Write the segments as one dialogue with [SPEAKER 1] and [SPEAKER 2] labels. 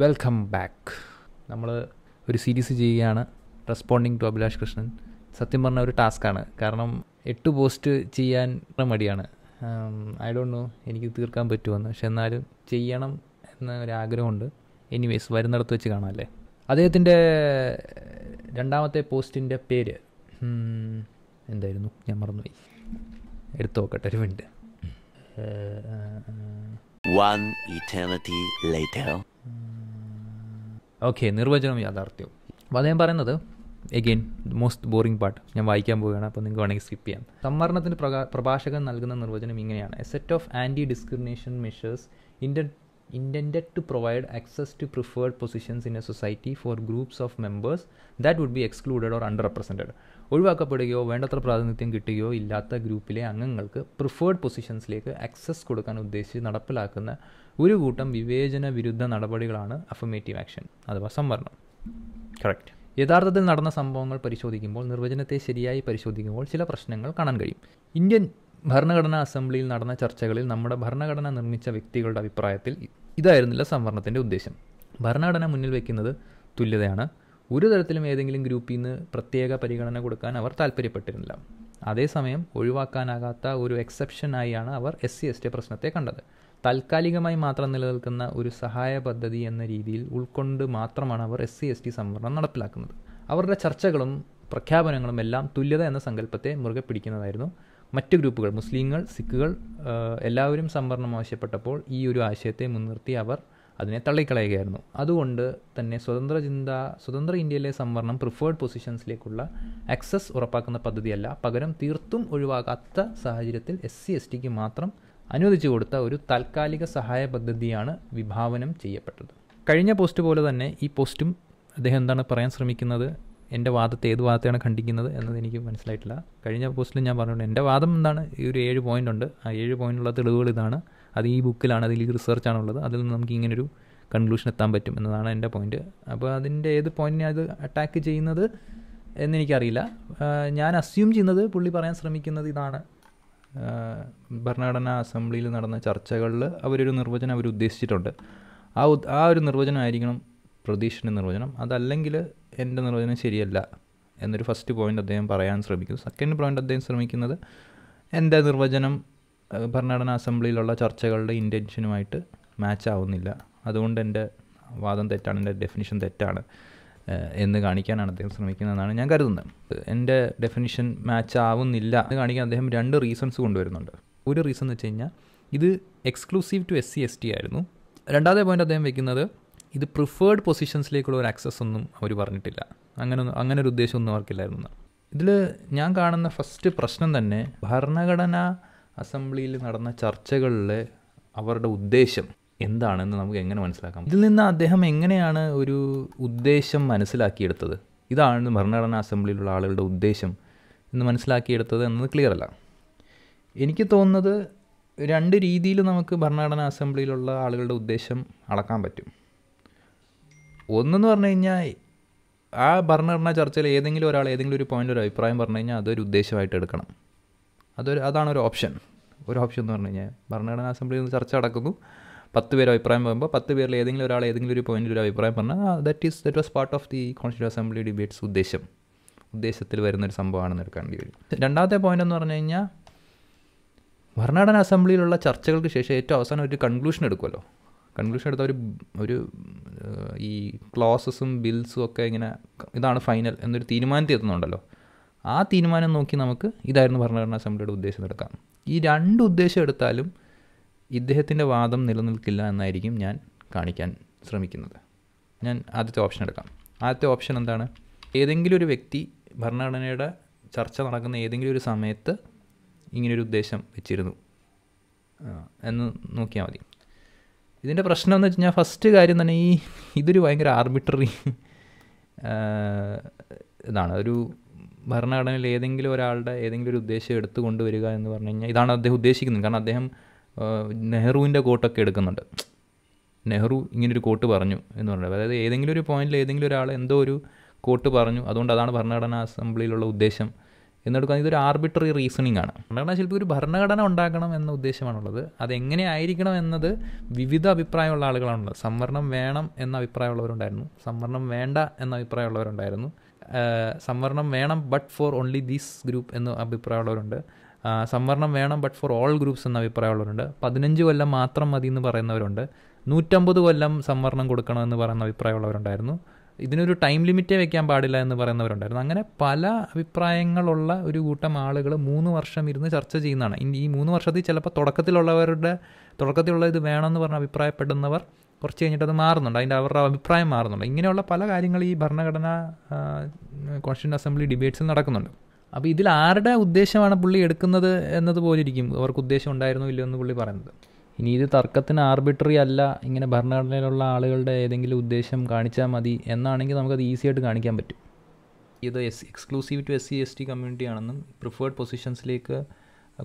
[SPEAKER 1] Welcome back നമ്മൾ ഒരു series ചെയ്യുകയാണ് റെസ്പോണ്ടിങ് ടു അഭിലാഷ് കൃഷ്ണൻ സത്യം പറഞ്ഞ ഒരു ടാസ്ക്കാണ് കാരണം എട്ട് പോസ്റ്റ് ചെയ്യാൻ മടിയാണ് ഐ ഡോണ്ട് നോ എനിക്ക് തീർക്കാൻ പറ്റുമെന്ന് പക്ഷെ എന്നാലും ചെയ്യണം എന്ന ഒരു ആഗ്രഹമുണ്ട് എനിവേസ് വരുന്നിടത്ത് വെച്ച് കാണാം അല്ലേ അദ്ദേഹത്തിൻ്റെ രണ്ടാമത്തെ പോസ്റ്റിൻ്റെ പേര് എന്തായിരുന്നു ഞാൻ മറന്നുപോയി എടുത്തു നോക്കട്ടെ ഒരു minute One eternity later. Okay നിർവചനം യാഥാർത്ഥ്യവും അപ്പം അദ്ദേഹം പറയുന്നത് എഗെയിൻ മോസ്റ്റ് ബോറിംഗ് പാർട്ട് ഞാൻ വായിക്കാൻ പോവുകയാണ് അപ്പോൾ നിങ്ങൾക്ക് വേണമെങ്കിൽ സ്കിപ്പ് ചെയ്യാം സംവരണത്തിൻ്റെ പ്രകാ പ്രഭാഷകൻ നൽകുന്ന നിർവചനം ഇങ്ങനെയാണ് a set of anti discrimination measures intended to provide access to preferred positions in a society for groups of members that would be excluded or under represented ഒഴിവാക്കപ്പെടുകയോ വേണ്ടത്ര പ്രാതിനിധ്യം കിട്ടുകയോ ഇല്ലാത്ത ഗ്രൂപ്പിലെ അംഗങ്ങൾക്ക് പ്രിഫേർഡ് പൊസിഷൻസിലേക്ക് ആക്സസ് കൊടുക്കാൻ ഉദ്ദേശിച്ച് നടപ്പിലാക്കുന്ന ഒരു കൂട്ടം വിവേചന വിരുദ്ധ നടപടികളാണ് അഫമേറ്റീവ് ആക്ഷൻ അഥവാ സംവരണം കറക്റ്റ് യഥാർത്ഥത്തിൽ നടന്ന സംഭവങ്ങൾ പരിശോധിക്കുമ്പോൾ നിർവചനത്തെ ശരിയായി പരിശോധിക്കുമ്പോൾ ചില പ്രശ്നങ്ങൾ കാണാൻ കഴിയും ഇന്ത്യൻ ഭരണഘടനാ അസംബ്ലിയിൽ നടന്ന ചർച്ചകളിൽ നമ്മുടെ ഭരണഘടന നിർമ്മിച്ച വ്യക്തികളുടെ അഭിപ്രായത്തിൽ ഇതായിരുന്നില്ല സംവരണത്തിൻ്റെ ഉദ്ദേശം ഭരണഘടന മുന്നിൽ വയ്ക്കുന്നത് തുല്യതയാണ് ഒരു തരത്തിലും ഏതെങ്കിലും ഗ്രൂപ്പിൽ നിന്ന് പ്രത്യേക പരിഗണന കൊടുക്കാൻ അവർ താല്പര്യപ്പെട്ടിരുന്നില്ല അതേസമയം ഒഴിവാക്കാനാകാത്ത ഒരു എക്സെപ്ഷനായാണ് അവർ എസ് സി എസ് ടി പ്രശ്നത്തെ കണ്ടത് താൽക്കാലികമായി മാത്രം നിലനിൽക്കുന്ന ഒരു സഹായ പദ്ധതി എന്ന രീതിയിൽ ഉൾക്കൊണ്ട് മാത്രമാണ് അവർ എസ് സി എസ് ടി സംവരണം നടപ്പിലാക്കുന്നത് അവരുടെ ചർച്ചകളും പ്രഖ്യാപനങ്ങളും എല്ലാം തുല്യത എന്ന സങ്കല്പത്തെ മുറുകെ പിടിക്കുന്നതായിരുന്നു മറ്റ് ഗ്രൂപ്പുകൾ മുസ്ലിങ്ങൾ സിഖുകൾ എല്ലാവരും സംവരണം ആവശ്യപ്പെട്ടപ്പോൾ ഈ ഒരു ആശയത്തെ മുൻനിർത്തി അവർ അതിനെ തള്ളിക്കളയുകയായിരുന്നു അതുകൊണ്ട് തന്നെ സ്വതന്ത്ര ചിന്ത സ്വതന്ത്ര ഇന്ത്യയിലെ സംവരണം പ്രിഫേർഡ് പൊസിഷൻസിലേക്കുള്ള ആക്സസ് ഉറപ്പാക്കുന്ന പദ്ധതിയല്ല പകരം തീർത്തും ഒഴിവാകാത്ത സാഹചര്യത്തിൽ എസ് സി എസ് ടിക്ക് മാത്രം അനുവദിച്ചു കൊടുത്ത ഒരു താൽക്കാലിക സഹായ പദ്ധതിയാണ് വിഭാവനം ചെയ്യപ്പെട്ടത് കഴിഞ്ഞ പോസ്റ്റ് പോലെ തന്നെ ഈ പോസ്റ്റും അദ്ദേഹം എന്താണ് പറയാൻ ശ്രമിക്കുന്നത് എൻ്റെ വാദത്തെ ഏത് വാദത്തെയാണ് ഖണ്ഡിക്കുന്നത് എന്നത് എനിക്ക് മനസ്സിലായിട്ടില്ല കഴിഞ്ഞ പോസ്റ്റിൽ ഞാൻ പറഞ്ഞിട്ടുണ്ട് എൻ്റെ വാദം എന്താണ് ഈ ഒരു ഏഴ് പോയിൻ്റ് ഉണ്ട് ആ ഏഴ് പോയിൻ്റുള്ള തെളിവുകൾ ഇതാണ് അത് ഈ ബുക്കിലാണ് അതിൽ റിസർച്ചാണുള്ളത് അതിൽ നിന്ന് നമുക്ക് ഇങ്ങനൊരു കൺക്ലൂഷൻ എത്താൻ പറ്റും എന്നതാണ് എൻ്റെ പോയിന്റ് അപ്പോൾ അതിൻ്റെ ഏത് പോയിന്റിനെ അത് അറ്റാക്ക് ചെയ്യുന്നത് എന്നെനിക്കറിയില്ല ഞാൻ അസ്യൂം ചെയ്യുന്നത് പുള്ളി പറയാൻ ശ്രമിക്കുന്നത് ഇതാണ് ഭരണഘടനാ അസംബ്ലിയിൽ നടന്ന ചർച്ചകളിൽ അവരൊരു നിർവചനം അവർ ഉദ്ദേശിച്ചിട്ടുണ്ട് ആ ആ ഒരു നിർവചനമായിരിക്കണം പ്രതീക്ഷൻ്റെ നിർവചനം അതല്ലെങ്കിൽ എൻ്റെ നിർവചനം ശരിയല്ല എന്നൊരു ഫസ്റ്റ് പോയിൻ്റ് അദ്ദേഹം പറയാൻ ശ്രമിക്കുന്നു സെക്കൻഡ് പോയിൻ്റ് അദ്ദേഹം ശ്രമിക്കുന്നത് എൻ്റെ നിർവചനം ഭരണഘടനാ അസംബ്ലിയിലുള്ള ചർച്ചകളുടെ ഇൻറ്റൻഷനുമായിട്ട് മാച്ച് ആവുന്നില്ല അതുകൊണ്ട് എൻ്റെ വാദം തെറ്റാണ് എൻ്റെ ഡെഫിനിഷൻ തെറ്റാണ് എന്ന് കാണിക്കാനാണ് അദ്ദേഹം ശ്രമിക്കുന്നതെന്നാണ് ഞാൻ കരുതുന്നത് എൻ്റെ ഡെഫിനിഷൻ മാച്ച് ആവുന്നില്ല എന്ന് കാണിക്കാൻ അദ്ദേഹം രണ്ട് റീസൺസ് കൊണ്ടുവരുന്നുണ്ട് ഒരു റീസൺ എന്ന് വെച്ച് കഴിഞ്ഞാൽ ഇത് exclusive to S C S T ആയിരുന്നു രണ്ടാമത്തെ പോയിന്റ് അദ്ദേഹം വെക്കുന്നത് ഇത് പ്രിഫേർഡ് പൊസിഷൻസിലേക്കുള്ള ഒരു ആക്സസ് ഒന്നും അവർ പറഞ്ഞിട്ടില്ല അങ്ങനെ അങ്ങനെ ഒരു ഉദ്ദേശമൊന്നും അവർക്കില്ലായിരുന്നു ഇതിൽ ഞാൻ കാണുന്ന ഫസ്റ്റ് പ്രശ്നം തന്നെ ഭരണഘടനാ അസംബ്ലിയിൽ നടന്ന ചർച്ചകളിലെ അവരുടെ ഉദ്ദേശം എന്താണെന്ന് നമുക്ക് എങ്ങനെ മനസ്സിലാക്കാം ഇതിൽ നിന്ന് അദ്ദേഹം എങ്ങനെയാണ് ഒരു ഉദ്ദേശം മനസ്സിലാക്കിയെടുത്തത് ഇതാണ് ഭരണഘടനാ അസംബ്ലിയിലുള്ള ആളുകളുടെ ഉദ്ദേശം എന്ന് മനസ്സിലാക്കിയെടുത്തത് എന്നത് ക്ലിയർ അല്ല എനിക്ക് തോന്നുന്നത് രണ്ട് രീതിയിൽ നമുക്ക് ഭരണഘടനാ അസംബ്ലിയിലുള്ള ആളുകളുടെ ഉദ്ദേശം അളക്കാൻ പറ്റും ഒന്നെന്ന് പറഞ്ഞു കഴിഞ്ഞാൽ ആ ഭരണഘടനാ ചർച്ചയിൽ ഏതെങ്കിലും ഒരാൾ ഏതെങ്കിലും ഒരു പോയിൻ്റ് ഒരു അഭിപ്രായം പറഞ്ഞു കഴിഞ്ഞാൽ അതൊരു ഉദ്ദേശമായിട്ട് എടുക്കണം അതൊരു അതാണ് ഒരു ഓപ്ഷൻ ഒരു ഓപ്ഷൻ എന്ന് പറഞ്ഞു കഴിഞ്ഞാൽ ഭരണഘടനാ അസംബ്ലിയിൽ നിന്ന് ചർച്ച നടക്കുന്നു പത്ത് പേര് അഭിപ്രായം പറയുമ്പോൾ പത്ത് പേരിൽ ഏതെങ്കിലും ഒരാൾ ഏതെങ്കിലും ഒരു പോയിന്റിൽ ഒരു അഭിപ്രായം പറഞ്ഞാൽ that is that was part of the constituent assembly debates ഉദ്ദേശം ഉദ്ദേശത്തിൽ വരുന്നൊരു സംഭവമാണെന്ന് എടുക്കേണ്ടി വരും രണ്ടാമത്തെ പോയിന്റ് എന്ന് പറഞ്ഞു കഴിഞ്ഞാൽ ഭരണഘടനാ അസംബ്ലിയിലുള്ള ചർച്ചകൾക്ക് ശേഷം ഏറ്റവും അവസാനം ഒരു കൺക്ലൂഷൻ എടുക്കുമല്ലോ കൺക്ലൂഷൻ എടുത്ത ഒരു ഒരു ഈ ക്ലോസസും ബിൽസും ഒക്കെ ഇങ്ങനെ ഇതാണ് ഫൈനൽ എന്നൊരു തീരുമാനത്തിൽ എത്തുന്നുണ്ടല്ലോ ആ തീരുമാനം നോക്കി നമുക്ക് ഇതായിരുന്നു ഭരണഘടനാ അസംബ്ലിയുടെ ഉദ്ദേശം എടുക്കാം ഈ രണ്ട് ഉദ്ദേശം എടുത്താലും ഇദ്ദേഹത്തിൻ്റെ വാദം നിലനിൽക്കില്ല എന്നായിരിക്കും ഞാൻ കാണിക്കാൻ ശ്രമിക്കുന്നത് ഞാൻ ആദ്യത്തെ ഓപ്ഷൻ എടുക്കാം ആദ്യത്തെ ഓപ്ഷൻ എന്താണ് ഏതെങ്കിലും ഒരു വ്യക്തി ഭരണഘടനയുടെ ചർച്ച നടക്കുന്ന ഏതെങ്കിലും ഒരു സമയത്ത് ഇങ്ങനൊരു ഉദ്ദേശം വെച്ചിരുന്നു എന്ന് നോക്കിയാൽ മതി ഇതിൻ്റെ പ്രശ്നം എന്ന് വെച്ച് കഴിഞ്ഞാൽ ഫസ്റ്റ് കാര്യം തന്നെ ഈ ഇതൊരു ഭയങ്കര ആർബിട്രറി ഇതാണ് ഒരു ഭരണഘടനയിൽ ഏതെങ്കിലും ഒരാളുടെ ഏതെങ്കിലും ഒരു ഉദ്ദേശം എടുത്തു കൊണ്ടുവരിക എന്ന് പറഞ്ഞു കഴിഞ്ഞാൽ ഇതാണ് അദ്ദേഹം ഉദ്ദേശിക്കുന്നത് കാരണം അദ്ദേഹം നെഹ്റുവിൻ്റെ കോട്ടൊക്കെ എടുക്കുന്നുണ്ട് നെഹ്റു ഇങ്ങനൊരു കോട്ട് പറഞ്ഞു എന്ന് പറഞ്ഞത് അതായത് ഏതെങ്കിലും ഒരു പോയിന്റിൽ ഏതെങ്കിലും ഒരാൾ എന്തോ ഒരു കോട്ട് പറഞ്ഞു അതുകൊണ്ട് അതാണ് ഭരണഘടനാ അസംബ്ലിയിലുള്ള ഉദ്ദേശം എന്നെടുക്കാൻ ഇതൊരു ആർബിട്രറി റീസണിങ് ആണ് ഭരണഘടനാ ശില്പി ഒരു ഭരണഘടന ഉണ്ടാക്കണം എന്ന ഉദ്ദേശമാണുള്ളത് അതെങ്ങനെ ആയിരിക്കണം എന്നത് വിവിധ അഭിപ്രായമുള്ള ആളുകളാണുള്ളത് സംവരണം വേണം എന്ന അഭിപ്രായമുള്ളവരുണ്ടായിരുന്നു സംവരണം വേണ്ട എന്ന അഭിപ്രായമുള്ളവരുണ്ടായിരുന്നു സംവരണം വേണം but for only these group എന്ന് അഭിപ്രായമുള്ളവരുണ്ട് സംവരണം വേണം ബട്ട് ഫോർ ഓൾ ഗ്രൂപ്പ്സ് എന്ന അഭിപ്രായമുള്ളവരുണ്ട് പതിനഞ്ച് കൊല്ലം മാത്രം മതി എന്ന് പറയുന്നവരുണ്ട് നൂറ്റമ്പത് കൊല്ലം സംവരണം കൊടുക്കണമെന്ന് പറയുന്ന അഭിപ്രായമുള്ളവരുണ്ടായിരുന്നു ഇതിനൊരു ടൈം ലിമിറ്റേ വെക്കാൻ പാടില്ല എന്ന് പറയുന്നവരുണ്ടായിരുന്നു അങ്ങനെ പല അഭിപ്രായങ്ങളുള്ള ഒരു കൂട്ടം ആളുകൾ മൂന്ന് വർഷം ഇരുന്ന് ചർച്ച ചെയ്യുന്നതാണ് ഈ മൂന്ന് വർഷത്തിൽ ചിലപ്പോൾ തുടക്കത്തിലുള്ളവരുടെ തുടക്കത്തിലുള്ള ഇത് വേണമെന്ന് പറഞ്ഞ അഭിപ്രായപ്പെടുന്നവർ കുറച്ച് കഴിഞ്ഞിട്ട് അത് മാറുന്നുണ്ട് അതിൻ്റെ അവരുടെ അഭിപ്രായം മാറുന്നുണ്ട് ഇങ്ങനെയുള്ള പല കാര്യങ്ങൾ ഈ ഭരണഘടന കോൺസ്റ്റിറ്റ്യൂൺ അസംബ്ലി ഡിബേറ്റ്സിൽ നടക്കുന്നുണ്ട് അപ്പോൾ ഇതിൽ ആരുടെ ഉദ്ദേശമാണ് പുള്ളി എടുക്കുന്നത് എന്നതുപോലിരിക്കും അവർക്ക് ഉദ്ദേശം ഉണ്ടായിരുന്നു ഇല്ല എന്ന് പുള്ളി പറയുന്നത് ഇനി ഇത് തർക്കത്തിന് ആർബിട്രറി അല്ല ഇങ്ങനെ ഭരണഘടനയിലുള്ള ആളുകളുടെ ഏതെങ്കിലും ഉദ്ദേശം കാണിച്ചാൽ മതി എന്നാണെങ്കിൽ നമുക്കത് ഈസിയായിട്ട് കാണിക്കാൻ പറ്റും ഇത് is exclusive to S C S T community ആണെന്നും പ്രിഫേർഡ് പൊസിഷൻസിലേക്ക്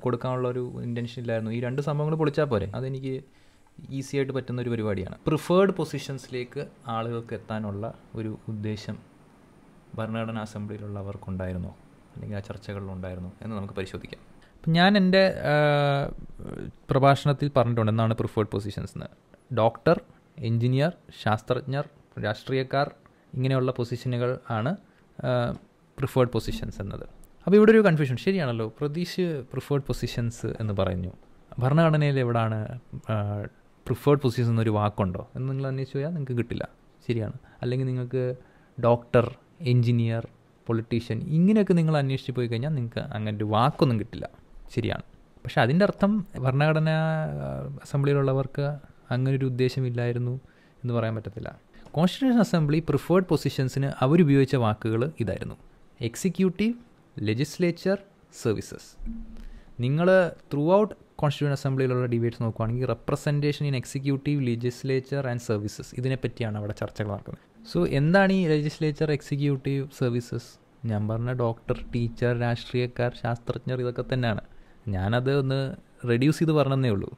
[SPEAKER 1] കൊടുക്കാനുള്ള ഒരു ഇൻറ്റൻഷൻ ഇല്ലായിരുന്നു ഈ രണ്ട് സംഭവങ്ങൾ പൊളിച്ചാൽ പോരെ അതെനിക്ക് ഈസി ആയിട്ട് പറ്റുന്ന ഒരു പരിപാടിയാണ് പ്രിഫേർഡ് പൊസിഷൻസിലേക്ക് ആളുകൾക്ക് എത്താനുള്ള ഒരു ഉദ്ദേശം ഭരണഘടനാ അസംബ്ലിയിലുള്ളവർക്കുണ്ടായിരുന്നോ അല്ലെങ്കിൽ ആ ചർച്ചകളിലുണ്ടായിരുന്നോ എന്ന് നമുക്ക് പരിശോധിക്കാം ഞാൻ എൻ്റെ പ്രഭാഷണത്തിൽ പറഞ്ഞിട്ടുണ്ട് എന്നാണ് പ്രിഫേർഡ് പൊസിഷൻസ് എന്ന് ഡോക്ടർ എൻജിനീയർ ശാസ്ത്രജ്ഞർ രാഷ്ട്രീയക്കാർ ഇങ്ങനെയുള്ള പൊസിഷനുകൾ ആണ് പ്രിഫേർഡ് പൊസിഷൻസ് എന്നത് അപ്പോൾ ഇവിടെ ഒരു കൺഫ്യൂഷൻ ശരിയാണല്ലോ പ്രതീക്ഷ് പ്രിഫേർഡ് പൊസിഷൻസ് എന്ന് പറഞ്ഞു ഭരണഘടനയിൽ എവിടെയാണ് പ്രിഫേർഡ് പൊസിഷൻ എന്നൊരു വാക്കുണ്ടോ എന്ന് നിങ്ങൾ അന്വേഷിച്ച് പോയാൽ നിങ്ങൾക്ക് കിട്ടില്ല ശരിയാണ് അല്ലെങ്കിൽ നിങ്ങൾക്ക് ഡോക്ടർ എൻജിനീയർ പൊളിറ്റീഷ്യൻ ഇങ്ങനെയൊക്കെ നിങ്ങൾ അന്വേഷിച്ച് പോയി കഴിഞ്ഞാൽ നിങ്ങൾക്ക് അങ്ങനെ ഒരു വാക്കൊന്നും കിട്ടില്ല ശരിയാണ് പക്ഷേ അതിൻ്റെ അർത്ഥം ഭരണഘടനാ അസംബ്ലിയിലുള്ളവർക്ക് അങ്ങനെ ഒരു ഉദ്ദേശമില്ലായിരുന്നു എന്ന് പറയാൻ പറ്റത്തില്ല കോൺസ്റ്റിറ്റ്യൂഷൻ അസംബ്ലി പ്രിഫേർഡ് പൊസിഷൻസിന് അവരുപയോഗിച്ച വാക്കുകൾ ഇതായിരുന്നു എക്സിക്യൂട്ടീവ് ലെജിസ്ലേച്ചർ സർവീസസ് നിങ്ങൾ ത്രൂ ഔട്ട് കോൺസ്റ്റിറ്റ്യൂൺ അസംബ്ലിയിലുള്ള ഡിബേറ്റ്സ് നോക്കുവാണെങ്കിൽ representation in executive legislature and services ഇതിനെപ്പറ്റിയാണ് അവിടെ ചർച്ചകൾ നടക്കുന്നത് സോ എന്താണ് ഈ ലെജിസ്ലേച്ചർ എക്സിക്യൂട്ടീവ് സർവീസസ് ഞാൻ പറഞ്ഞ ഡോക്ടർ ടീച്ചർ രാഷ്ട്രീയക്കാർ ശാസ്ത്രജ്ഞർ ഇതൊക്കെ തന്നെയാണ് ഞാനത് ഒന്ന് റെഡ്യൂസ് ചെയ്ത് പറഞ്ഞതേ ഉള്ളൂ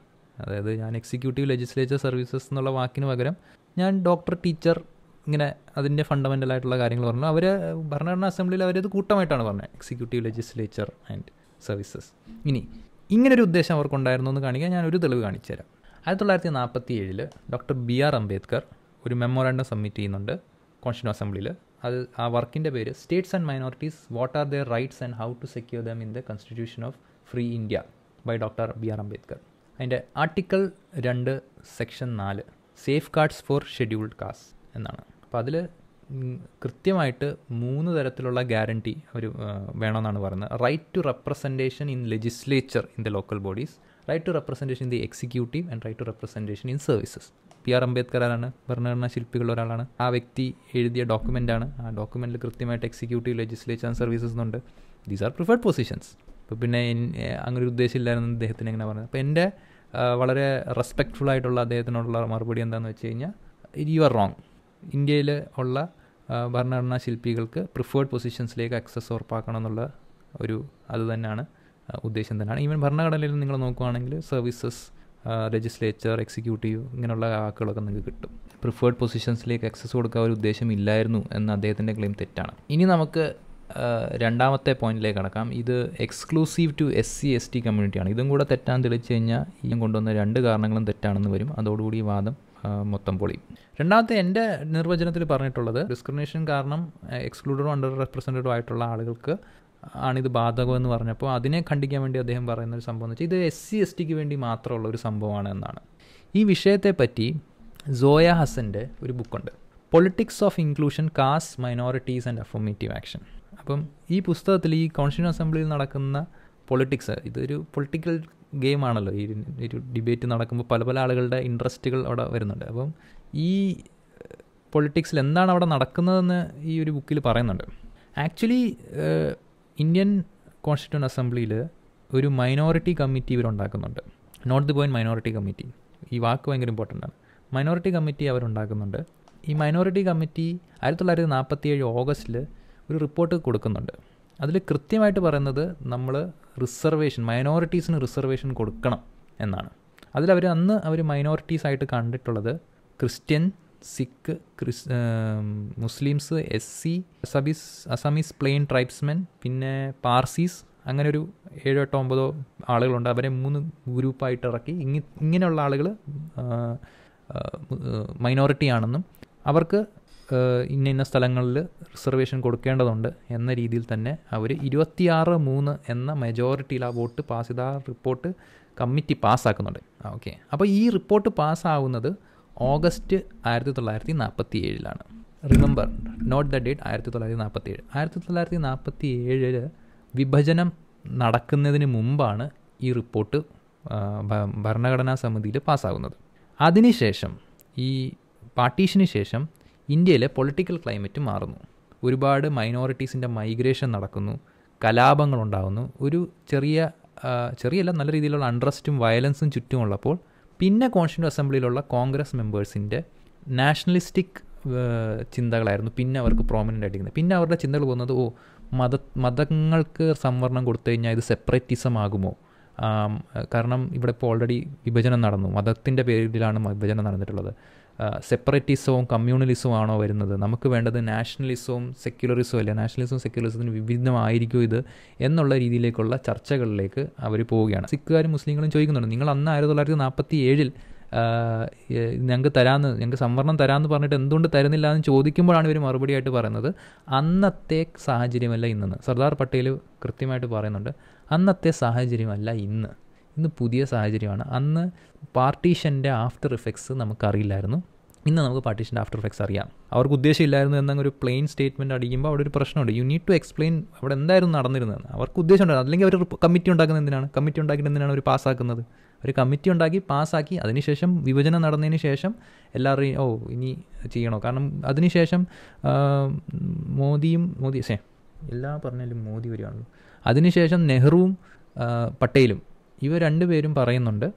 [SPEAKER 1] അതായത് ഞാൻ എക്സിക്യൂട്ടീവ് ലെജിസ്ലേച്ചർ സർവീസസ് എന്നുള്ള വാക്കിന് പകരം ഞാൻ ഡോക്ടർ ടീച്ചർ ഇങ്ങനെ അതിൻ്റെ ഫണ്ടമെൻ്റൽ ആയിട്ടുള്ള കാര്യങ്ങൾ പറഞ്ഞു അവർ ഭരണഘടനാ അസംബ്ലിയിൽ അവരത് കൂട്ടമായിട്ടാണ് പറഞ്ഞത് എക്സിക്യൂട്ടീവ് ലെജിസ്ലേച്ചർ ആൻഡ് സർവീസസ് ഇനി ഇങ്ങനൊരു ഉദ്ദേശം അവർക്കുണ്ടായിരുന്നു എന്ന് കാണിക്കാൻ ഞാൻ ഒരു തെളിവ് കാണിച്ചു തരാം ആയിരത്തി തൊള്ളായിരത്തി നാൽപ്പത്തി ഏഴിൽ ഡോക്ടർ ബി ആർ അംബേദ്കർ ഒരു മെമ്മോറാണ്ടം സബ്മിറ്റ് ചെയ്യുന്നുണ്ട് കോൺസ്റ്റിറ്റ്യൻ അസംബ്ലിയിൽ അത് ആ വർക്കിൻ്റെ പേര് states and minorities what are their rights and how to secure them in the constitution of free India by doctor B R Ambedkar അതിൻ്റെ ആർട്ടിക്കിൾ രണ്ട് സെക്ഷൻ നാല് safeguards for scheduled caste എന്നാണ് അപ്പോൾ അതിൽ കൃത്യമായിട്ട് മൂന്ന് തരത്തിലുള്ള ഗ്യാരണ്ടി അവർ വേണമെന്നാണ് പറയുന്നത് right to representation in legislature in the local bodies right to representation in the executive and right to representation in services P R Ambedkar ആരാണ് ഭരണഘടനാ ശില്പികളിൽ ഒരാളാണ് ആ വ്യക്തി എഴുതിയ ഡോക്യുമെൻ്റാണ് ആ ഡോക്യുമെൻറ്റിൽ കൃത്യമായിട്ട് എക്സിക്യൂട്ടീവ് ലെജിസ്ലേച്ചർ ആൻഡ് സർവീസസ് എന്നുണ്ട് ദീസ് ആർ പ്രിഫേർഡ് പൊസിഷൻസ് അപ്പോൾ പിന്നെ അങ്ങനെ ഒരു ഉദ്ദേശമില്ലായിരുന്നു അദ്ദേഹത്തിന് എങ്ങനെ പറഞ്ഞത് അപ്പോൾ എൻ്റെ വളരെ റെസ്പെക്റ്റ്ഫുൾ ആയിട്ടുള്ള അദ്ദേഹത്തിനോടുള്ള മറുപടി എന്താണെന്ന് വെച്ച് കഴിഞ്ഞാൽ യു ആർ റോങ് ഇന്ത്യയിൽ ഉള്ള ഭരണഘടനാ ശില്പികൾക്ക് പ്രിഫേർഡ് പൊസിഷൻസിലേക്ക് ആക്സസ് ഉറപ്പാക്കണം എന്നുള്ള ഒരു അത് തന്നെയാണ് ഉദ്ദേശം തന്നെയാണ് ഈവൻ ഭരണഘടനയിൽ നിങ്ങൾ നോക്കുകയാണെങ്കിൽ സർവീസസ് ലെജിസ്ലേച്ചർ എക്സിക്യൂട്ടീവ് ഇങ്ങനെയുള്ള ആക്കുകളൊക്കെ നിങ്ങൾക്ക് കിട്ടും പ്രിഫേർഡ് പൊസിഷൻസിലേക്ക് ആക്സസ് കൊടുക്കാൻ ഒരു ഉദ്ദേശം ഇല്ലായിരുന്നു എന്ന അദ്ദേഹത്തിൻ്റെ ക്ലെയിം തെറ്റാണ് ഇനി നമുക്ക് രണ്ടാമത്തെ പോയിന്റിലേക്ക് കടക്കാം ഇത് exclusive to S C S T കമ്മ്യൂണിറ്റിയാണ് ഇതും കൂടെ തെറ്റാൻ തെളിച്ചു കഴിഞ്ഞാൽ ഇയും കൊണ്ടുവന്ന രണ്ട് കാരണങ്ങളും തെറ്റാണെന്ന് വരും അതോടുകൂടി ഈ വാദം മൊത്തം പൊളി രണ്ടാമത്തെ എൻ്റെ നിർവചനത്തിൽ പറഞ്ഞിട്ടുള്ളത് ഡിസ്ക്രിമിനേഷൻ കാരണം എക്സ്ക്ലൂഡഡോ അണ്ടർ റെപ്രസെൻറ്റഡോ ആയിട്ടുള്ള ആളുകൾക്ക് ആണിത് ബാധകമെന്ന് പറഞ്ഞപ്പോൾ അതിനെ ഖണ്ഡിക്കാൻ വേണ്ടി അദ്ദേഹം പറയുന്ന ഒരു സംഭവം എന്ന് വെച്ചാൽ ഇത് എസ് സി എസ് ടിക്ക് വേണ്ടി മാത്രമുള്ള ഒരു സംഭവമാണ് എന്നാണ് ഈ വിഷയത്തെപ്പറ്റി സോയ ഹസൻ്റെ ഒരു ബുക്കുണ്ട് politics of inclusion caste minorities and affirmative action അപ്പം ഈ പുസ്തകത്തിൽ ഈ കോൺസ്റ്റിറ്റ്യൻ അസംബ്ലിയിൽ നടക്കുന്ന പൊളിറ്റിക്സ് ഇതൊരു പൊളിറ്റിക്കൽ ഗെയിമാണല്ലോ ഈ ഒരു ഡിബേറ്റ് നടക്കുമ്പോൾ പല പല ആളുകളുടെ ഇൻട്രസ്റ്റുകൾ അവിടെ വരുന്നുണ്ട് അപ്പം ഈ പൊളിറ്റിക്സിൽ എന്താണ് അവിടെ നടക്കുന്നതെന്ന് ഈ ഒരു ബുക്കിൽ പറയുന്നുണ്ട് ആക്ച്വലി ഇന്ത്യൻ കോൺസ്റ്റിറ്റ്യൂൺ അസംബ്ലിയിൽ ഒരു മൈനോറിറ്റി കമ്മിറ്റി ഇവരുണ്ടാക്കുന്നുണ്ട് note the point minority committee ഈ വാക്ക് ഭയങ്കര ഇമ്പോർട്ടൻ്റ് ആണ് മൈനോറിറ്റി കമ്മിറ്റി അവരുണ്ടാക്കുന്നുണ്ട് ഈ മൈനോറിറ്റി കമ്മിറ്റി ആയിരത്തി തൊള്ളായിരത്തി നാൽപ്പത്തി ഏഴ് ഓഗസ്റ്റിൽ ഒരു റിപ്പോർട്ട് കൊടുക്കുന്നുണ്ട് അതിൽ കൃത്യമായിട്ട് പറയുന്നത് നമ്മൾ റിസർവേഷൻ മൈനോറിറ്റീസിന് റിസർവേഷൻ കൊടുക്കണം എന്നാണ് അതിലവർ അന്ന് അവർ മൈനോറിറ്റീസ് ആയിട്ട് കണ്ടിട്ടുള്ളത് Christian Sikh Chris Muslims S C അസബിസ് അസമീസ് പ്ലെയിൻ ട്രൈബ്സ്മെൻ പിന്നെ പാർസീസ് അങ്ങനെ ഒരു ഏഴോ എട്ടോ ഒമ്പതോ ആളുകളുണ്ട് അവരെ മൂന്ന് ഗ്രൂപ്പായിട്ട് ഇറക്കി ഇങ്ങനെയുള്ള ആളുകൾ മൈനോറിറ്റി ആണെന്നും അവർക്ക് ഇന്ന ഇന്ന സ്ഥലങ്ങളിൽ റിസർവേഷൻ കൊടുക്കേണ്ടതുണ്ട് എന്ന രീതിയിൽ തന്നെ അവർ ഇരുപത്തിയാറ് മൂന്ന് എന്ന മെജോറിറ്റിയിൽ ആ വോട്ട് പാസ് ചെയ്ത ആ റിപ്പോർട്ട് കമ്മിറ്റി പാസ്സാക്കുന്നുണ്ട് ഓക്കെ അപ്പോൾ ഈ റിപ്പോർട്ട് പാസ്സാവുന്നത് ഓഗസ്റ്റ് ആയിരത്തി തൊള്ളായിരത്തി നാൽപ്പത്തി ഏഴിലാണ് റിമെമ്പർ നോട്ട് ദ ഡേറ്റ് ആയിരത്തി തൊള്ളായിരത്തി നാൽപ്പത്തി ഏഴ് ആയിരത്തി തൊള്ളായിരത്തി നാൽപ്പത്തി ഏഴില് വിഭജനം നടക്കുന്നതിന് മുമ്പാണ് ഈ റിപ്പോർട്ട് ഭരണഘടനാ സമിതിയിൽ പാസ്സാകുന്നത് അതിനുശേഷം ഈ പാർട്ടീഷന് ശേഷം ഇന്ത്യയിലെ പൊളിറ്റിക്കൽ ക്ലൈമറ്റ് മാറുന്നു ഒരുപാട് മൈനോറിറ്റീസിൻ്റെ മൈഗ്രേഷൻ നടക്കുന്നു കലാപങ്ങളുണ്ടാകുന്നു ഒരു ചെറിയ ചെറിയല്ല നല്ല രീതിയിലുള്ള അൺട്രസ്റ്റും വയലൻസും ചുറ്റുമുള്ളപ്പോൾ പിന്നെ കോൺസ്റ്റിറ്റ്യൂ അസംബ്ലിയിലുള്ള കോൺഗ്രസ് മെമ്പേഴ്സിൻ്റെ നാഷണലിസ്റ്റിക് ചിന്തകളായിരുന്നു പിന്നെ അവർക്ക് പ്രോമിനൻ്റ് ആയിട്ടിരിക്കുന്നത് പിന്നെ അവരുടെ ചിന്തകൾ പോകുന്നത് ഓ മത മതങ്ങൾക്ക് സംവരണം കൊടുത്തു കഴിഞ്ഞാൽ ഇത് സെപ്പറേറ്റിസം ആകുമോ കാരണം ഇവിടെ ഇപ്പോൾ ഓൾറെഡി വിഭജനം നടന്നു മതത്തിൻ്റെ പേരിലാണ് വിഭജനം നടന്നിട്ടുള്ളത് സെപ്പറേറ്റിസവും കമ്മ്യൂണലിസവും ആണോ വരുന്നത് നമുക്ക് വേണ്ടത് നാഷണലിസവും സെക്യുലറിസവും അല്ല നാഷണലിസവും സെക്യുലറിസത്തിന് വിഭിന്നമായിരിക്കും ഇത് എന്നുള്ള രീതിയിലേക്കുള്ള ചർച്ചകളിലേക്ക് അവർ പോവുകയാണ് സിഖുകാരും മുസ്ലിങ്ങളും ചോദിക്കുന്നുണ്ട് നിങ്ങൾ അന്ന് ആയിരത്തി തൊള്ളായിരത്തി നാൽപ്പത്തി ഏഴിൽ ഞങ്ങൾക്ക് തരാമെന്ന് ഞങ്ങൾക്ക് സംവരണം തരാമെന്ന് പറഞ്ഞിട്ട് എന്തുകൊണ്ട് തരുന്നില്ല എന്ന് ചോദിക്കുമ്പോഴാണ് ഇവർ മറുപടി ആയിട്ട് പറയുന്നത് അന്നത്തെ സാഹചര്യമല്ല ഇന്നെന്ന് സർദാർ പട്ടേൽ കൃത്യമായിട്ട് പറയുന്നുണ്ട് അന്നത്തെ സാഹചര്യമല്ല ഇന്ന് ഇന്ന് പുതിയ സാഹചര്യമാണ് അന്ന് പാർട്ടീഷൻ്റെ ആഫ്റ്റർ ഇഫക്ട്സ് നമുക്കറിയില്ലായിരുന്നു ഇന്ന് നമുക്ക് പാർട്ടീഷൻ്റെ ആഫ്റ്റർ ഇഫക്ട്സ് അറിയാം അവർക്ക് ഉദ്ദേശമില്ലായിരുന്നു എന്നൊരു ഒരു പ്ലെയിൻ സ്റ്റേറ്റ്മെൻറ്റ് അടിക്കുമ്പോൾ അവിടെ ഒരു പ്രശ്നമുണ്ട് യു നീഡ് ടു എക്സ്പ്ലെയിൻ അവിടെ എന്തായിരുന്നു നടന്നിരുന്നത് അവർക്ക് ഉദ്ദേശമുണ്ടായിരുന്നു അല്ലെങ്കിൽ അവർ കമ്മിറ്റി ഉണ്ടാക്കുന്നത് എന്തിനാണ് കമ്മിറ്റി ഉണ്ടാക്കിയിട്ട് എന്തിനാണ് അവർ പാസ്സാക്കുന്നത് ഒരു കമ്മിറ്റി ഉണ്ടാക്കി പാസ്സാക്കി അതിനുശേഷം വിഭജനം നടന്നതിന് ശേഷം എല്ലാവരുടെയും ഓ ഇനി ചെയ്യണോ കാരണം അതിനുശേഷം മോദിയും മോദി സേ എല്ലാ പറഞ്ഞാലും മോദി വരികയാണല്ലോ അതിനുശേഷം നെഹ്റുവും പട്ടേലും ഇവ രണ്ടുപേരും പറയുന്നുണ്ട്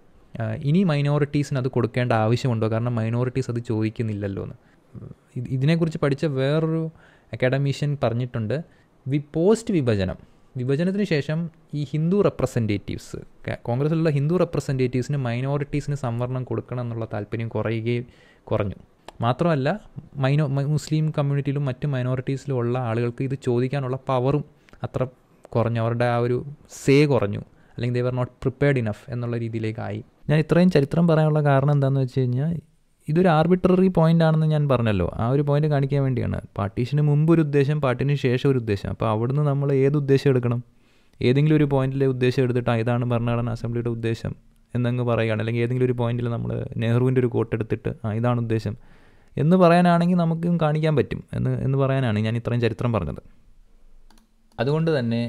[SPEAKER 1] ഇനി മൈനോറിറ്റീസിന് അത് കൊടുക്കേണ്ട ആവശ്യമുണ്ടോ കാരണം മൈനോറിറ്റീസ് അത് ചോദിക്കുന്നില്ലല്ലോ എന്ന് ഇതിനെക്കുറിച്ച് പഠിച്ച വേറൊരു അക്കാഡമീഷ്യൻ പറഞ്ഞിട്ടുണ്ട് വി പോസ്റ്റ് വിഭജനം വിഭജനത്തിന് ശേഷം ഈ ഹിന്ദു റെപ്രസെൻറ്റേറ്റീവ്സ് കോൺഗ്രസ്സിലുള്ള ഹിന്ദു റെപ്രസെൻറ്റേറ്റീവ്സിന് മൈനോറിറ്റീസിന് സംവരണം കൊടുക്കണം എന്നുള്ള താല്പര്യം കുറയുകയും കുറഞ്ഞു മാത്രമല്ല മൈനോ മുസ്ലിം കമ്മ്യൂണിറ്റിയിലും മറ്റ് മൈനോറിറ്റീസിലും ഉള്ള ആളുകൾക്ക് ഇത് ചോദിക്കാനുള്ള പവറും അത്ര കുറഞ്ഞു അവരുടെ ആ ഒരു സേ കുറഞ്ഞു അല്ലെങ്കിൽ they were not prepared enough എന്നുള്ള രീതിയിലേക്കായി ഞാൻ ഇത്രയും ചരിത്രം പറയാനുള്ള കാരണം എന്താണെന്ന് വെച്ച് കഴിഞ്ഞാൽ ഇതൊരു ആർബിട്രറി പോയിന്റ് ആണെന്ന് ഞാൻ പറഞ്ഞല്ലോ ആ ഒരു പോയിന്റ് കാണിക്കാൻ വേണ്ടിയാണ് പാർട്ടീഷന് മുമ്പ് ഒരു ഉദ്ദേശം പാർട്ടിന് ശേഷം ഒരു ഉദ്ദേശം അപ്പോൾ അവിടുന്ന് നമ്മൾ ഏത് ഉദ്ദേശം എടുക്കണം ഏതെങ്കിലും ഒരു പോയിന്റിലെ ഉദ്ദേശം എടുത്തിട്ട് ഇതാണ് ഭരണഘടന അസംബ്ലിയുടെ ഉദ്ദേശം എന്നങ്ങ് പറയുകയാണ് അല്ലെങ്കിൽ ഏതെങ്കിലും ഒരു പോയിന്റിൽ നമ്മൾ നെഹ്റുവിൻ്റെ ഒരു കോട്ട് എടുത്തിട്ട് ആ ഇതാണ് ഉദ്ദേശം എന്ന് പറയാനാണെങ്കിൽ നമുക്കും കാണിക്കാൻ പറ്റും എന്ന് എന്ന് പറയാനാണ് ഞാൻ ഇത്രയും ചരിത്രം പറഞ്ഞത് അതുകൊണ്ട് തന്നെ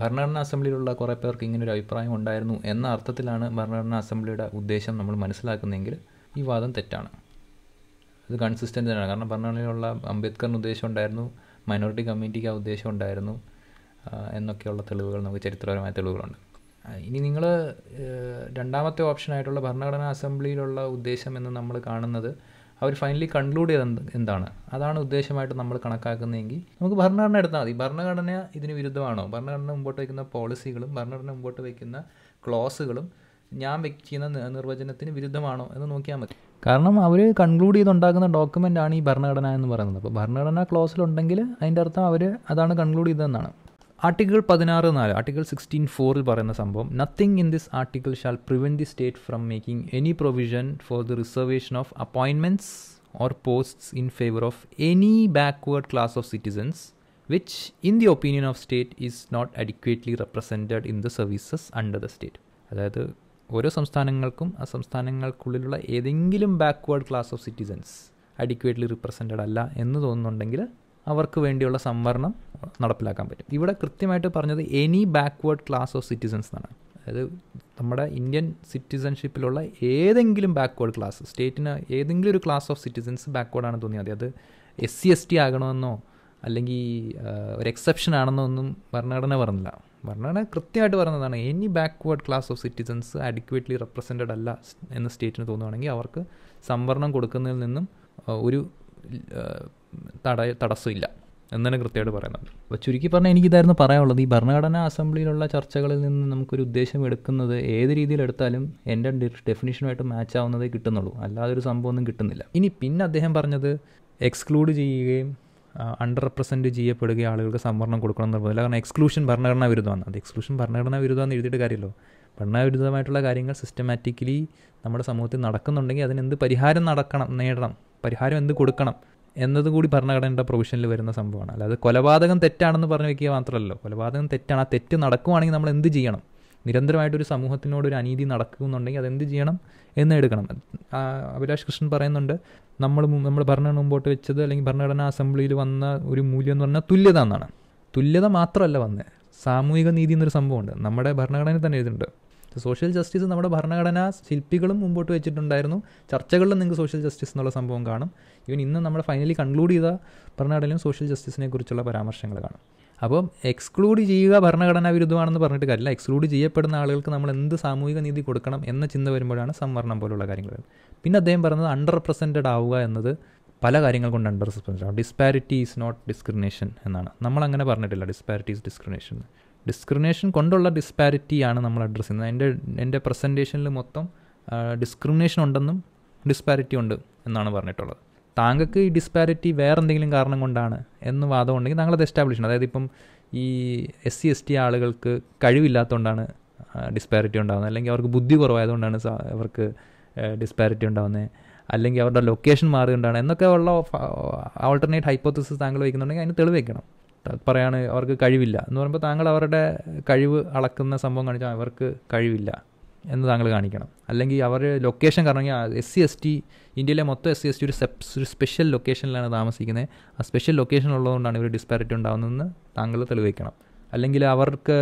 [SPEAKER 1] ഭരണഘടനാ അസംബ്ലിയിലുള്ള കുറേ പേർക്ക് ഇങ്ങനൊരു അഭിപ്രായം ഉണ്ടായിരുന്നു എന്ന അർത്ഥത്തിലാണ് ഭരണഘടനാ അസംബ്ലിയുടെ ഉദ്ദേശം നമ്മൾ മനസ്സിലാക്കുന്നതെങ്കിൽ ഈ വാദം തെറ്റാണ് അത് കൺസിസ്റ്റൻ്റ് ആണ് കാരണം ഭരണഘടനയിലുള്ള അംബേദ്കറിന് ഉദ്ദേശം ഉണ്ടായിരുന്നു മൈനോറിറ്റി കമ്മ്യൂണിറ്റിക്ക് ആ ഉദ്ദേശം ഉണ്ടായിരുന്നു എന്നൊക്കെയുള്ള തെളിവുകൾ നമുക്ക് ചരിത്രപരമായ തെളിവുകളുണ്ട് ഇനി നിങ്ങൾ രണ്ടാമത്തെ ഓപ്ഷനായിട്ടുള്ള ഭരണഘടനാ അസംബ്ലിയിലുള്ള ഉദ്ദേശം എന്ന് നമ്മൾ കാണുന്നത് അവർ ഫൈനലി കൺക്ലൂഡ് ചെയ്തത് എന്താണ് അതാണ് ഉദ്ദേശമായിട്ട് നമ്മൾ കണക്കാക്കുന്നതെങ്കിൽ നമുക്ക് ഭരണഘടന എടുത്താൽ മതി ഭരണഘടന ഇതിന് വിരുദ്ധമാണോ ഭരണഘടന മുമ്പോട്ട് വയ്ക്കുന്ന പോളിസികളും ഭരണഘടന മുമ്പോട്ട് വയ്ക്കുന്ന ക്ലോസുകളും ഞാൻ വെക്കുന്ന നിർവചനത്തിന് വിരുദ്ധമാണോ എന്ന് നോക്കിയാൽ മതി കാരണം അവർ കൺക്ലൂഡ് ചെയ്തുണ്ടാക്കുന്ന ഡോക്യുമെൻ്റ് ആണ് ഈ ഭരണഘടന എന്ന് പറയുന്നത് അപ്പോൾ ഭരണഘടന ക്ലോസിലുണ്ടെങ്കിൽ അതിൻ്റെ അർത്ഥം അവർ അതാണ് കൺക്ലൂഡ് ചെയ്തതെന്നാണ് ആർട്ടിക്കിൾ പതിനാറ് നാല് ആർട്ടിക്കിൾ സിക്സ്റ്റീൻ ഫോറിൽ പറയുന്ന സംഭവം nothing in this article shall prevent the state from making any provision for the reservation of appointments or posts in favour of any backward class of citizens which in the opinion of state is not adequately represented in the services under the state അതായത് ഓരോ സംസ്ഥാനങ്ങൾക്കും ആ സംസ്ഥാനങ്ങൾക്കുള്ളിലുള്ള ഏതെങ്കിലും backward class of citizens adequately represented അല്ല എന്ന് തോന്നുന്നുണ്ടെങ്കിൽ അവർക്ക് വേണ്ടിയുള്ള സംവരണം നടപ്പിലാക്കാൻ പറ്റും ഇവിടെ കൃത്യമായിട്ട് പറഞ്ഞത് any backward class of citizens എന്നാണ് അതായത് നമ്മുടെ ഇന്ത്യൻ സിറ്റിസൺഷിപ്പിലുള്ള ഏതെങ്കിലും ബാക്ക്വേർഡ് ക്ലാസ് സ്റ്റേറ്റിന് ഏതെങ്കിലും ഒരു ക്ലാസ് ഓഫ് സിറ്റിസൻസ് ബാക്ക്വേർഡാണ് മതി അത് എസ് സി എസ് ടി ആകണമെന്നോ അല്ലെങ്കിൽ ഒരു എക്സെപ്ഷൻ ആണെന്നോ ഒന്നും ഭരണഘടന പറഞ്ഞില്ല ഭരണഘടന കൃത്യമായിട്ട് പറഞ്ഞതാണ് any backward class of citizens adequately represented അല്ല എന്ന് സ്റ്റേറ്റിന് തോന്നുവാണെങ്കിൽ അവർക്ക് സംവരണം കൊടുക്കുന്നതിൽ നിന്നും ഒരു തട തടസ്സമില്ല എന്ന് തന്നെ കൃത്യമായിട്ട് പറയുന്നുണ്ട് അപ്പോൾ ചുരുക്കി പറഞ്ഞാൽ എനിക്കിതായിരുന്നു പറയാനുള്ളത് ഈ ഭരണഘടനാ അസംബ്ലിയിലുള്ള ചർച്ചകളിൽ നിന്ന് നമുക്കൊരു ഉദ്ദേശം എടുക്കുന്നത് ഏത് രീതിയിലെടുത്താലും എൻ്റെ ഡെഫിനിഷനുമായിട്ട് മാച്ച് ആവുന്നതേ കിട്ടുന്നുള്ളൂ അല്ലാതെ ഒരു സംഭവമൊന്നും കിട്ടുന്നില്ല ഇനി പിന്നെ അദ്ദേഹം പറഞ്ഞത് എക്സ്ക്ലൂഡ് ചെയ്യുകയും അണ്ടർ റെപ്രസെൻ്റ് ചെയ്യപ്പെടുകയും ആളുകൾക്ക് സംവരണം കൊടുക്കണം എന്ന് പറഞ്ഞില്ല കാരണം എക്സ്ക്ലൂഷൻ ഭരണഘടനാ വിരുദ്ധമാണ് അത് എക്സ്ക്ലൂഷൻ ഭരണഘടനാ വിരുദ്ധമെന്ന് എഴുതിയിട്ട് കാര്യമല്ലോ ഭരണവിരുദ്ധമായിട്ടുള്ള കാര്യങ്ങൾ സിസ്റ്റമാറ്റിക്കലി നമ്മുടെ സമൂഹത്തിൽ നടക്കുന്നുണ്ടെങ്കിൽ അതിനെന്ത് പരിഹാരം നടക്കണം നേടണം പരിഹാരം എന്ത് കൊടുക്കണം എന്നതും കൂടി ഭരണഘടനയുടെ പ്രൊവിഷനിൽ വരുന്ന സംഭവമാണ് അല്ലാതെ കൊലപാതകം തെറ്റാണെന്ന് പറഞ്ഞു വെക്കുക മാത്രമല്ലോ കൊലപാതകം തെറ്റാണ് ആ തെറ്റ് നടക്കുവാണെങ്കിൽ നമ്മൾ എന്ത് ചെയ്യണം നിരന്തരമായിട്ടൊരു സമൂഹത്തിനോട് ഒരു അനീതി നടക്കുന്നുണ്ടെങ്കിൽ അതെന്ത് ചെയ്യണം എന്ന് എടുക്കണം അഭിലാഷ് കൃഷ്ണൻ പറയുന്നുണ്ട് നമ്മൾ നമ്മൾ ഭരണഘടന മുമ്പോട്ട് വെച്ചത് അല്ലെങ്കിൽ ഭരണഘടനാ അസംബ്ലിയിൽ വന്ന ഒരു മൂല്യം എന്ന് പറഞ്ഞാൽ തുല്യത എന്നാണ് തുല്യത മാത്രമല്ല വന്നത് സാമൂഹിക നീതി എന്നൊരു സംഭവമുണ്ട് നമ്മുടെ ഭരണഘടനയിൽ തന്നെ എഴുതുന്നുണ്ട് സോഷ്യൽ ജസ്റ്റിസ് നമ്മുടെ ഭരണഘടനാ ശില്പികളും മുമ്പോട്ട് വെച്ചിട്ടുണ്ടായിരുന്നു ചർച്ചകളിലും നിങ്ങൾക്ക് സോഷ്യൽ ജസ്റ്റിസ് എന്നുള്ള സംഭവം കാണും ഈവൻ ഇന്ന് നമ്മൾ ഫൈനലി കൺക്ലൂഡ് ചെയ്ത ഭരണഘടനയിലും സോഷ്യൽ ജസ്റ്റിസിനെ കുറിച്ചുള്ള പരാമർശങ്ങൾ കാണും അപ്പം എക്സ്ക്ലൂഡ് ചെയ്യുക ഭരണഘടനാ വിരുദ്ധമാണെന്ന് പറഞ്ഞിട്ട് കാര്യമില്ല എക്സ്ക്ലൂഡ് ചെയ്യപ്പെടുന്ന ആളുകൾക്ക് നമ്മൾ എന്ത് സാമൂഹിക നീതി കൊടുക്കണം എന്ന ചിന്ത വരുമ്പോഴാണ് സംവരണം പോലുള്ള കാര്യങ്ങൾ പിന്നെ അദ്ദേഹം പറഞ്ഞത് അണ്ടർ റെപ്രസെൻറ്റഡ് ആവുക എന്നത് പല കാര്യങ്ങൾ കൊണ്ട് അണ്ടർ റെപ്രസെൻറ്റഡ് ആവും ഡിസ്പാരിറ്റി ഈസ് നോട്ട് ഡിസ്ക്രിമിനേഷൻ എന്നാണ് നമ്മൾ അങ്ങനെ പറഞ്ഞിട്ടില്ല ഡിസ്പാരിറ്റി ഈസ് ഡിസ്ക്രിമിനേഷൻ ഡിസ്ക്രിമിനേഷൻ കൊണ്ടുള്ള ഡിസ്പാരിറ്റിയാണ് നമ്മൾ അഡ്രസ്സ് ചെയ്യുന്നത് എൻ്റെ എൻ്റെ പ്രസൻറ്റേഷനിൽ മൊത്തം ഡിസ്ക്രിമിനേഷൻ ഉണ്ടെന്നും ഡിസ്പാരിറ്റി ഉണ്ട് എന്നാണ് പറഞ്ഞിട്ടുള്ളത് താങ്കൾക്ക് ഈ ഡിസ്പാരിറ്റി വേറെ എന്തെങ്കിലും കാരണം കൊണ്ടാണ് എന്ന് വാദം ഉണ്ടെങ്കിൽ അത് എസ്റ്റാബ്ലിഷ് ചെയ്യണം അതായത് ഇപ്പം ഈ എസ് സി എസ് ടി ആളുകൾക്ക് കഴിവില്ലാത്തതുകൊണ്ടാണ് ഡിസ്പാരിറ്റി ഉണ്ടാകുന്നത് അല്ലെങ്കിൽ അവർക്ക് ബുദ്ധി കുറവായതുകൊണ്ടാണ് അവർക്ക് ഡിസ്പാരിറ്റി ഉണ്ടാകുന്നത് അല്ലെങ്കിൽ അവരുടെ ലൊക്കേഷൻ മാറിയുകൊണ്ടാണ് എന്നൊക്കെ ഉള്ള ആൾട്ടർനേറ്റ് ഹൈപ്പോത്തിസിസ് താങ്കൾ വയ്ക്കുന്നുണ്ടെങ്കിൽ അതിന് തെളിവ് വയ്ക്കണം പറയാണ് അവർക്ക് കഴിവില്ല എന്ന് പറയുമ്പോൾ താങ്കൾ അവരുടെ കഴിവ് അളക്കുന്ന സംഭവം കാണിച്ചാൽ അവർക്ക് കഴിവില്ല എന്ന് താങ്കൾ കാണിക്കണം അല്ലെങ്കിൽ അവർ ലൊക്കേഷൻ കാരണം എസ് സി എസ് ടി ഇന്ത്യയിലെ മൊത്തം എസ് സി എസ് ടി ഒരു സെപ്സ് ഒരു സ്പെഷ്യൽ ലൊക്കേഷനിലാണ് താമസിക്കുന്നത് ആ സ്പെഷ്യൽ ലൊക്കേഷൻ ഉള്ളതുകൊണ്ടാണ് ഇവർ ഡിസ്പാരിറ്റി ഉണ്ടാകുന്നതെന്ന് താങ്കൾ തെളിവിക്കണം അല്ലെങ്കിൽ അവർക്ക്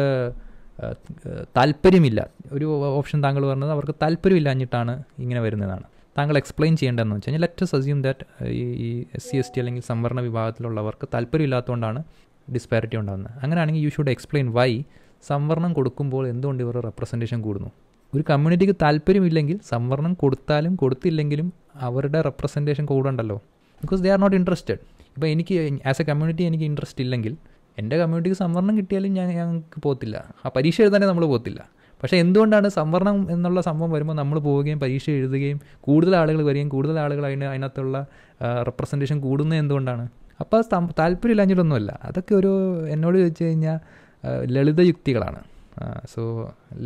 [SPEAKER 1] താല്പര്യമില്ല ഒരു ഓപ്ഷൻ താങ്കൾ പറഞ്ഞത് അവർക്ക് താല്പര്യമില്ലാഞ്ഞിട്ടാണ് ഇങ്ങനെ വരുന്നതാണ് താങ്കൾ എക്സ്പ്ലെയിൻ ചെയ്യേണ്ടതെന്ന് വെച്ച് കഴിഞ്ഞാൽ ലെറ്റ് അസ്യൂം ദാറ്റ് ഈ എസ് സി എസ് ടി അല്ലെങ്കിൽ സംവരണ വിഭാഗത്തിലുള്ളവർക്ക് താല്പര്യമില്ലാത്തതുകൊണ്ടാണ് ഡിസ്പാരിറ്റി ഉണ്ടാകുന്നത് അങ്ങനെയാണെങ്കിൽ യു ഷുഡ് എക്സ്പ്ലെയിൻ വൈ സംവരണം കൊടുക്കുമ്പോൾ എന്തുകൊണ്ട് ഇവർ റെപ്രസെൻറ്റേഷൻ കൂടുന്നു ഒരു കമ്മ്യൂണിറ്റിക്ക് താല്പര്യമില്ലെങ്കിൽ സംവരണം കൊടുത്താലും കൊടുത്തില്ലെങ്കിലും അവരുടെ റെപ്രസെൻറ്റേഷൻ കൂടണ്ടല്ലോ because they are not interested ഇപ്പോൾ എനിക്ക് ആസ് എ കമ്മ്യൂണിറ്റി എനിക്ക് ഇൻട്രസ്റ്റ് ഇല്ലെങ്കിൽ എൻ്റെ കമ്മ്യൂണിറ്റിക്ക് സംവരണം കിട്ടിയാലും ഞാൻ ഞങ്ങൾക്ക് പോകത്തില്ല ആ പരീക്ഷ എഴുതാനേ നമ്മൾ പോകത്തില്ല പക്ഷേ എന്തുകൊണ്ടാണ് സംവരണം എന്നുള്ള സംഭവം വരുമ്പോൾ നമ്മൾ പോവുകയും പരീക്ഷ എഴുതുകയും കൂടുതൽ ആളുകൾ വരികയും കൂടുതൽ ആളുകൾ അതിന് അതിനകത്തുള്ള റെപ്രസെൻറ്റേഷൻ കൂടുന്നത് എന്തുകൊണ്ടാണ് അപ്പോൾ താല്പര്യമില്ലാഞ്ഞിട്ടൊന്നുമല്ല അതൊക്കെ ഒരു എന്നോട് ചോദിച്ചു കഴിഞ്ഞാൽ ലളിത യുക്തികളാണ് സോ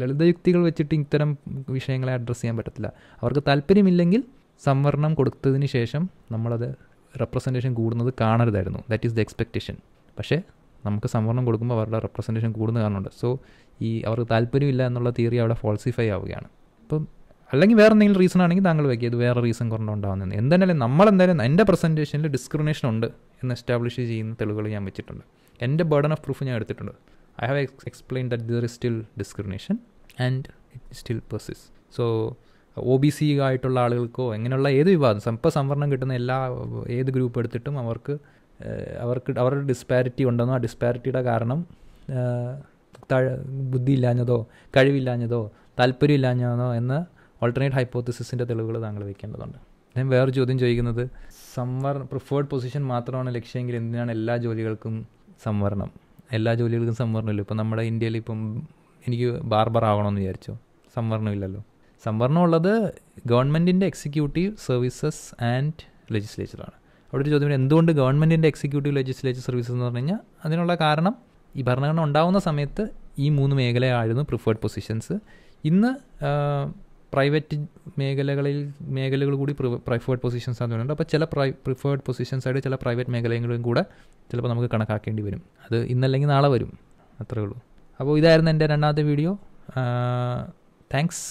[SPEAKER 1] ലളിതയുക്തികൾ വെച്ചിട്ട് ഇത്തരം വിഷയങ്ങളെ അഡ്രസ്സ് ചെയ്യാൻ പറ്റത്തില്ല അവർക്ക് താല്പര്യമില്ലെങ്കിൽ സംവരണം കൊടുത്തതിന് ശേഷം നമ്മളത് റെപ്രസെൻറ്റേഷൻ കൂടുന്നത് കാണരുതായിരുന്നു ദാറ്റ് ഈസ് ദ എക്സ്പെക്റ്റേഷൻ പക്ഷേ നമുക്ക് സംവരണം കൊടുക്കുമ്പോൾ അവരുടെ റെപ്രസെൻറ്റേഷൻ കൂടുന്ന കാണുന്നുണ്ട് സോ ഈ അവർക്ക് താല്പര്യമില്ല എന്നുള്ള തിയറി അവിടെ ഫോൾസിഫൈ ആവുകയാണ് അപ്പം അല്ലെങ്കിൽ വേറെ എന്തെങ്കിലും റീസൺ ആണെങ്കിൽ താങ്കൾ വയ്ക്കുക ഇത് വേറെ റീസൺ കൊണ്ടുണ്ടാകുന്നത് എന്തായാലും നമ്മളെന്തായാലും എൻ്റെ പ്രസൻറ്റേഷനിൽ ഡിസ്ക്രിമിനേഷൻ ഉണ്ട് എന്ന് എസ്റ്റാബ്ലിഷ് ചെയ്യുന്ന തെളിവുകൾ ഞാൻ വെച്ചിട്ടുണ്ട് എൻ്റെ ബേർഡൻ ഓഫ് പ്രൂഫ് ഞാൻ എടുത്തിട്ടുണ്ട് I have ex- explained that there is still discrimination and it still persists. So, O B C ആയിട്ടുള്ള ആളുകൾക്കോ അങ്ങനെയുള്ള ഏത് വിഭാഗം ഇപ്പോൾ സംവരണം കിട്ടുന്ന എല്ലാ ഏത് ഗ്രൂപ്പ് എടുത്തിട്ടും അവർക്ക് അവർക്ക് അവരുടെ ഡിസ്പാരിറ്റി ഉണ്ടെന്നോ ആ ഡിസ്പാരിറ്റിയുടെ കാരണം ബുദ്ധി ബുദ്ധിയില്ലാഞ്ഞതോ കഴിവില്ലാഞ്ഞതോ താല്പര്യമില്ലാഞ്ഞതോ എന്ന ഓൾട്ടർനേറ്റ് ഹൈപ്പോത്തിസിൻ്റെ തെളിവുകൾ താങ്കൾ വയ്ക്കേണ്ടതുണ്ട് ഞാൻ വേറെ ചോദ്യം ചോദിക്കുന്നത് സംവരണം പ്രിഫേർഡ് പൊസിഷൻ മാത്രമാണ് ലക്ഷ്യമെങ്കിൽ എന്തിനാണ് എല്ലാ ജോലികൾക്കും സംവരണം എല്ലാ ജോലികൾക്കും സംവരണമില്ല ഇപ്പം നമ്മുടെ ഇന്ത്യയിൽ ഇപ്പം എനിക്ക് ബാർബർ ആകണമെന്ന് വിചാരിച്ചു സംവരണമില്ലല്ലോ സംവരണമുള്ളത് ഗവൺമെൻറ്റിൻ്റെ എക്സിക്യൂട്ടീവ് സർവീസസ് ആൻഡ് ലെജിസ്ലേച്ചറാണ് അവിടെ ഒരു ചോദ്യം എന്തുകൊണ്ട് ഗവൺമെൻറ്റിൻ്റെ എക്സിക്യൂട്ടീവ് ലെജിസ്ലേച്ചർ സർവീസസ് എന്ന് പറഞ്ഞു കഴിഞ്ഞാൽ അതിനുള്ള കാരണം ഈ ഭരണഘടന ഉണ്ടാകുന്ന സമയത്ത് ഈ മൂന്ന് മേഖലയായിരുന്നു പ്രിഫേർഡ് പൊസിഷൻസ് ഇന്ന് പ്രൈവറ്റ് മേഖലകളിൽ മേഖലകൾ കൂടി പ്രൈഫേർഡ് പൊസിഷൻസ് പറയുന്നുണ്ട് അപ്പോൾ ചില പ്രൈ പ്രിഫേർഡ് പൊസിഷൻസ് ചില പ്രൈവറ്റ് മേഖലകളും കൂടെ ചിലപ്പോൾ നമുക്ക് കണക്കാക്കേണ്ടി വരും അത് ഇന്നല്ലെങ്കിൽ നാളെ വരും അത്രേ ഉള്ളൂ അപ്പോൾ ഇതായിരുന്നു എൻ്റെ രണ്ടാമത്തെ വീഡിയോ താങ്ക്സ്